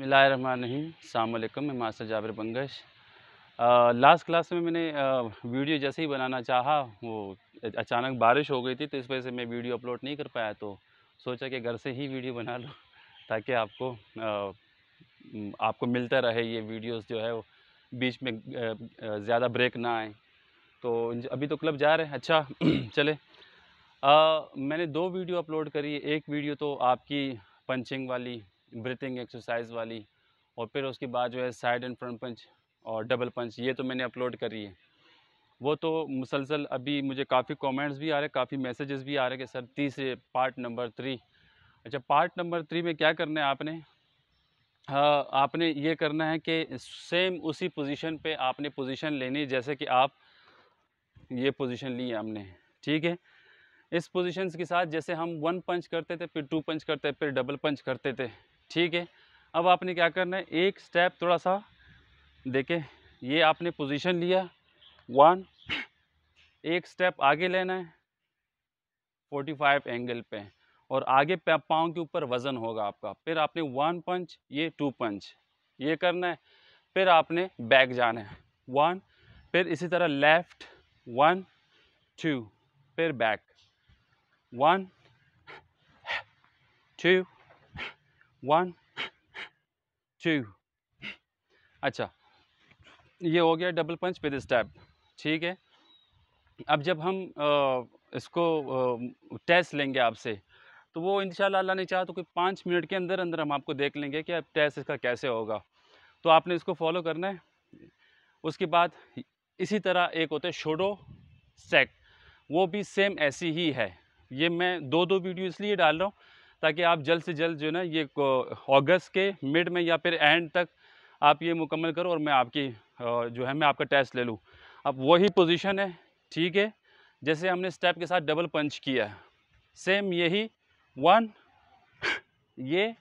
बसमिलकुम मैं master Javir Bangash last class में मैंने वीडियो जैसे ही बनाना चाहा वो अचानक बारिश हो गई थी तो इस वजह से मैं वीडियो अपलोड नहीं कर पाया तो सोचा कि घर से ही वीडियो बना लो ताकि आपको आ, आपको मिलता रहे ये वीडियोस जो है वो बीच में ज़्यादा ब्रेक ना आए तो अभी तो क्लब जा रहे हैं अच्छा चले आ, मैंने दो वीडियो अपलोड करी एक वीडियो तो आपकी पंचिंग वाली ब्रीथिंग एक्सरसाइज वाली और फिर उसके बाद जो है साइड एंड फ्रंट पंच और डबल पंच ये तो मैंने अपलोड करी है वो तो मुसलसल अभी मुझे काफ़ी कमेंट्स भी आ रहे काफ़ी मैसेजेस भी आ रहे कि सर तीसरे पार्ट नंबर थ्री अच्छा पार्ट नंबर थ्री में क्या करना है आपने आ, हाँ, आपने ये करना है कि सेम उसी पोजीशन पे आपने पोजीशन लेनी जैसे कि आप ये पोजीशन ली है हमने ठीक है इस पोजीशंस के साथ जैसे हम वन पंच करते थे फिर टू पंच करते फिर डबल पंच करते थे ठीक है अब आपने क्या करना है एक स्टेप थोड़ा सा देखें ये आपने पोजीशन लिया वन एक स्टेप आगे लेना है 45 एंगल पे और आगे पाँव के ऊपर वज़न होगा आपका फिर आपने वन पंच ये टू पंच ये करना है फिर आपने बैक जाना है वन फिर इसी तरह लेफ़्ट वन टू फिर back one two one two अच्छा ये हो गया डबल पंच विद स्टैप ठीक है अब जब हम आ, इसको टेस्ट लेंगे आपसे तो वो इन अल्लाह ने चाहा तो कोई पाँच मिनट के अंदर अंदर हम आपको देख लेंगे कि अब टेस्ट इसका कैसे होगा तो आपने इसको फॉलो करना है उसके बाद इसी तरह एक होता है शोडो सेक वो भी सेम ऐसी ही है ये मैं दो दो वीडियो इसलिए डाल रहा हूँ ताकि आप जल्द से जल्द जो है ना ये अगस्त के मिड में या फिर एंड तक आप ये मुकम्मल करो और मैं आपकी जो है मैं आपका टेस्ट ले लूँ अब वही पोजिशन है ठीक है जैसे हमने स्टेप के साथ डबल पंच किया है सेम यही वन ये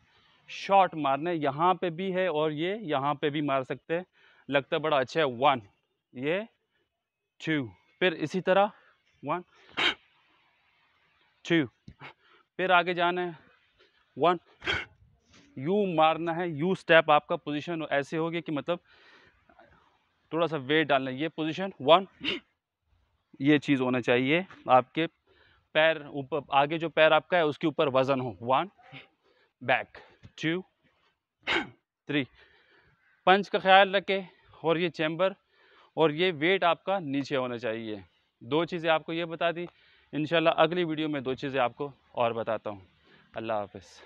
शॉट मारने यहाँ पे भी है और ये यहाँ पे भी मार सकते हैं लगता बड़ा अच्छा है वन ये टू फिर इसी तरह वन टू फिर आगे जाना है वन यू मारना है यू स्टेप आपका पोजीशन ऐसे हो गया कि मतलब थोड़ा सा वेट डालना ये पोजीशन वन ये चीज़ होना चाहिए आपके पैर ऊपर आगे जो पैर आपका है उसके ऊपर वज़न हो one back two three punch का ख्याल रखे और ये चैम्बर और ये वेट आपका नीचे होना चाहिए दो चीज़ें आपको ये बता दी इनशाला अगली वीडियो में दो चीज़ें आपको और बताता हूँ अल्लाह हाफिज़